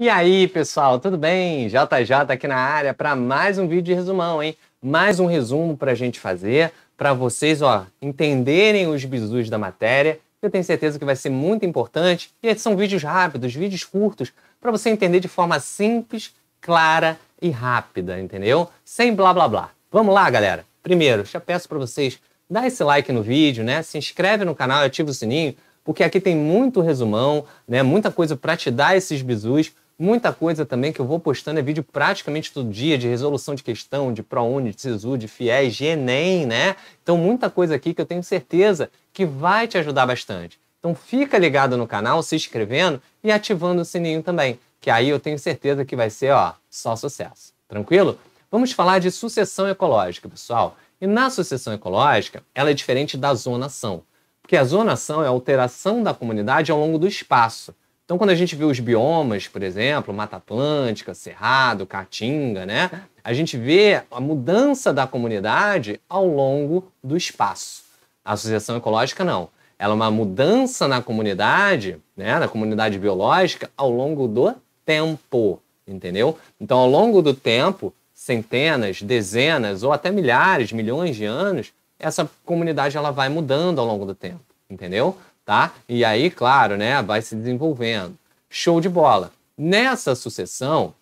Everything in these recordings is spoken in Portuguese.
E aí, pessoal, tudo bem? JJ tá aqui na área para mais um vídeo de resumão, hein? Mais um resumo para a gente fazer, para vocês ó, entenderem os bizus da matéria. Eu tenho certeza que vai ser muito importante. E são vídeos rápidos, vídeos curtos, para você entender de forma simples, clara e rápida, entendeu? Sem blá blá blá. Vamos lá, galera. Primeiro, já peço para vocês dar esse like no vídeo, né? Se inscreve no canal, ativa o sininho, porque aqui tem muito resumão, né? Muita coisa para te dar esses bizus Muita coisa também que eu vou postando é vídeo praticamente todo dia de resolução de questão, de ProUni, de SISU, de FIES, de Enem, né? Então, muita coisa aqui que eu tenho certeza que vai te ajudar bastante. Então, fica ligado no canal, se inscrevendo e ativando o sininho também, que aí eu tenho certeza que vai ser, ó, só sucesso. Tranquilo? Vamos falar de sucessão ecológica, pessoal. E na sucessão ecológica, ela é diferente da zonação, porque a zonação é a alteração da comunidade ao longo do espaço. Então, quando a gente vê os biomas, por exemplo, Mata Atlântica, Cerrado, Caatinga, né? A gente vê a mudança da comunidade ao longo do espaço. A associação ecológica, não. Ela é uma mudança na comunidade, né? Na comunidade biológica, ao longo do tempo, entendeu? Então, ao longo do tempo, centenas, dezenas ou até milhares, milhões de anos, essa comunidade ela vai mudando ao longo do tempo, entendeu? tá? E aí, claro, né, vai se desenvolvendo. Show de bola. Nessa sucessão,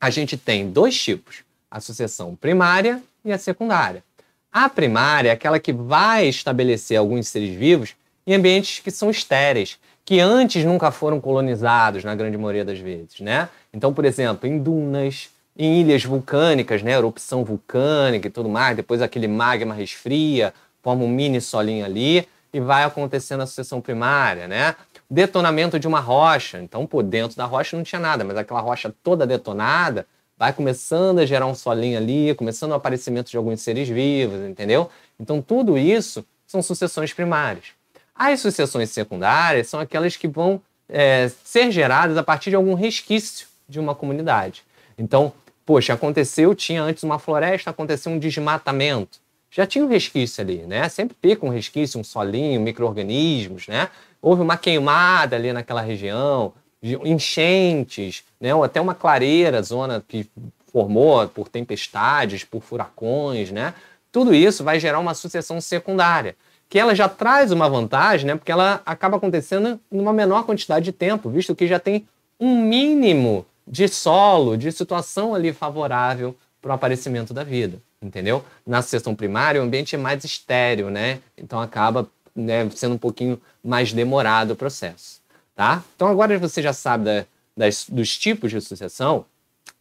a gente tem dois tipos: a sucessão primária e a secundária. A primária é aquela que vai estabelecer alguns seres vivos em ambientes que são estéreis, que antes nunca foram colonizados, na grande maioria das vezes, né? Então, por exemplo, em dunas, em ilhas vulcânicas, né? Erupção vulcânica e tudo mais, depois aquele magma resfria, forma um mini solinho ali e vai acontecendo a sucessão primária, né? Detonamento de uma rocha. Então, por dentro da rocha não tinha nada, mas aquela rocha toda detonada vai começando a gerar um solinho ali, começando o aparecimento de alguns seres vivos, entendeu? Então, tudo isso são sucessões primárias. As sucessões secundárias são aquelas que vão é, ser geradas a partir de algum resquício de uma comunidade. Então, poxa, aconteceu, tinha antes uma floresta, aconteceu um desmatamento já tinha um resquício ali, né? Sempre fica um resquício, um solinho, micro-organismos, né? Houve uma queimada ali naquela região, enchentes, né? Ou até uma clareira, zona que formou por tempestades, por furacões, né? Tudo isso vai gerar uma sucessão secundária, que ela já traz uma vantagem, né? Porque ela acaba acontecendo numa menor quantidade de tempo, visto que já tem um mínimo de solo, de situação ali favorável para o aparecimento da vida entendeu? Na sessão primária, o ambiente é mais estéreo, né? Então acaba né, sendo um pouquinho mais demorado o processo, tá? Então agora você já sabe da, das, dos tipos de sucessão,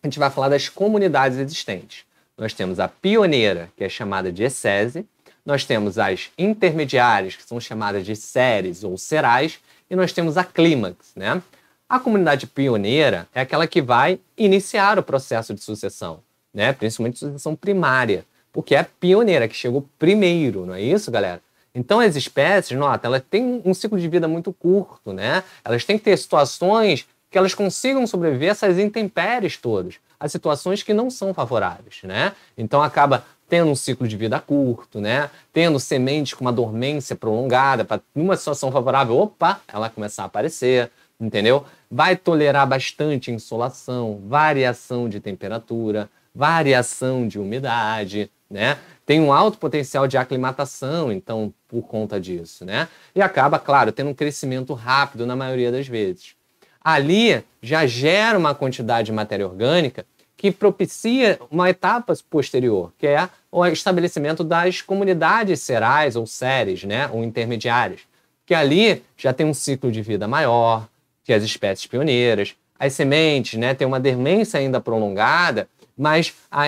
a gente vai falar das comunidades existentes. Nós temos a pioneira, que é chamada de essese, nós temos as intermediárias, que são chamadas de séries ou serais, e nós temos a clímax, né? A comunidade pioneira é aquela que vai iniciar o processo de sucessão né? principalmente sustentação primária, porque é a pioneira, que chegou primeiro, não é isso, galera? Então as espécies, nota, elas têm um ciclo de vida muito curto, né? Elas têm que ter situações que elas consigam sobreviver a essas intempéries todas, a situações que não são favoráveis, né? Então acaba tendo um ciclo de vida curto, né? Tendo sementes com uma dormência prolongada, para numa situação favorável, opa, ela começar a aparecer, entendeu? Vai tolerar bastante insolação, variação de temperatura, variação de umidade, né? Tem um alto potencial de aclimatação, então, por conta disso, né? E acaba, claro, tendo um crescimento rápido na maioria das vezes. Ali já gera uma quantidade de matéria orgânica que propicia uma etapa posterior, que é o estabelecimento das comunidades cerais ou séries, né, ou intermediárias, que ali já tem um ciclo de vida maior que as espécies pioneiras. As sementes, né, tem uma dormência ainda prolongada, mas a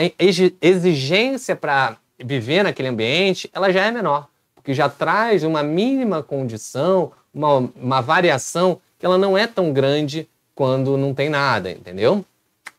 exigência para viver naquele ambiente ela já é menor, porque já traz uma mínima condição, uma, uma variação que ela não é tão grande quando não tem nada, entendeu?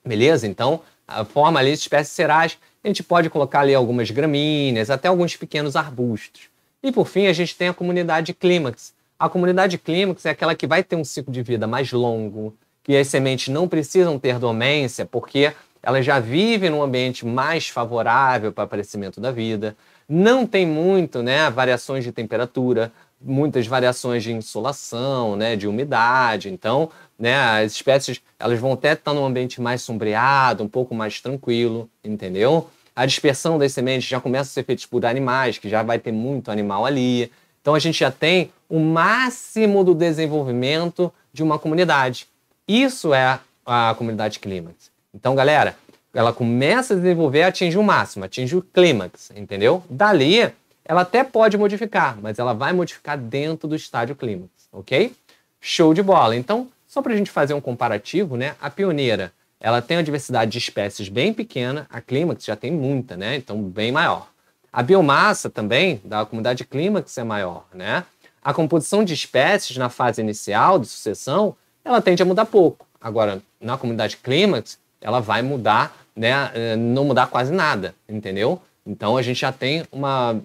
Beleza? Então, a forma ali de espécies cerais, a gente pode colocar ali algumas gramíneas, até alguns pequenos arbustos. E por fim, a gente tem a comunidade clímax. A comunidade clímax é aquela que vai ter um ciclo de vida mais longo, que as sementes não precisam ter domência porque elas já vivem num ambiente mais favorável para aparecimento da vida, não tem muito, né, variações de temperatura, muitas variações de insolação, né, de umidade. Então, né, as espécies elas vão até estar num ambiente mais sombreado, um pouco mais tranquilo, entendeu? A dispersão das sementes já começa a ser feita por animais, que já vai ter muito animal ali. Então a gente já tem o máximo do desenvolvimento de uma comunidade. Isso é a comunidade clímax. Então, galera, ela começa a desenvolver, atinge o máximo, atinge o clímax, entendeu? Dali, ela até pode modificar, mas ela vai modificar dentro do estádio clímax, ok? Show de bola. Então, só para a gente fazer um comparativo, né? A pioneira, ela tem uma diversidade de espécies bem pequena, a clímax já tem muita, né? Então, bem maior. A biomassa também da comunidade clímax é maior, né? A composição de espécies na fase inicial de sucessão, ela tende a mudar pouco. Agora, na comunidade clímax, ela vai mudar, né, eh, não mudar quase nada, entendeu? Então a gente já tem uma,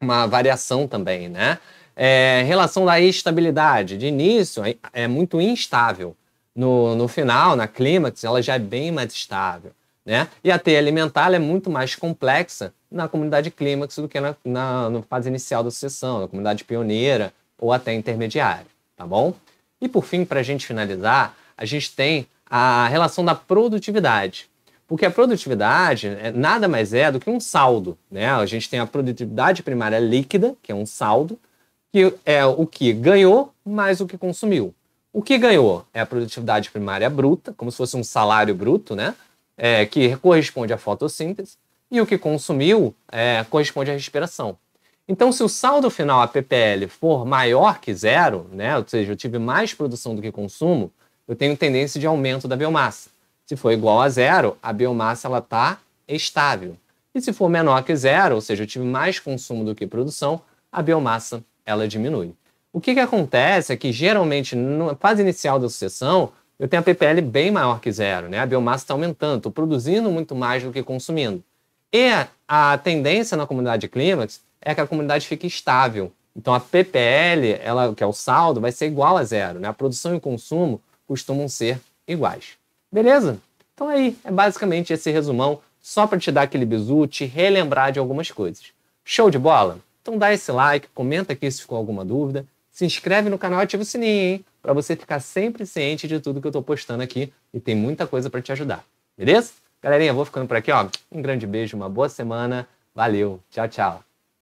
uma variação também, né? É, relação da estabilidade, de início é muito instável. No, no final, na clímax, ela já é bem mais estável. Né? E a teia alimentar é muito mais complexa na comunidade clímax do que na, na, fase inicial da sucessão, na comunidade pioneira ou até intermediária, tá bom? E por fim, para a gente finalizar, a gente tem a relação da produtividade. Porque a produtividade é, nada mais é do que um saldo. Né? A gente tem a produtividade primária líquida, que é um saldo, que é o que ganhou mais o que consumiu. O que ganhou é a produtividade primária bruta, como se fosse um salário bruto, né? É, que corresponde à fotossíntese, e o que consumiu é, corresponde à respiração. Então, se o saldo final, a PPL, for maior que zero, né? ou seja, eu tive mais produção do que consumo, eu tenho tendência de aumento da biomassa. Se for igual a zero, a biomassa está estável. E se for menor que zero, ou seja, eu tive mais consumo do que produção, a biomassa ela diminui. O que, que acontece é que geralmente na fase inicial da sucessão eu tenho a PPL bem maior que zero, né? A biomassa está aumentando, estou produzindo muito mais do que consumindo. E a tendência na comunidade clímax é que a comunidade fique estável. Então a PPL, ela, que é o saldo, vai ser igual a zero, né? A produção e o consumo costumam ser iguais. Beleza? Então é aí, é basicamente esse resumão, só para te dar aquele bizu, te relembrar de algumas coisas. Show de bola? Então dá esse like, comenta aqui se ficou alguma dúvida, se inscreve no canal e ativa o sininho, hein? Para você ficar sempre ciente de tudo que eu estou postando aqui e tem muita coisa para te ajudar. Beleza? Galerinha, vou ficando por aqui, ó. Um grande beijo, uma boa semana. Valeu. Tchau, tchau.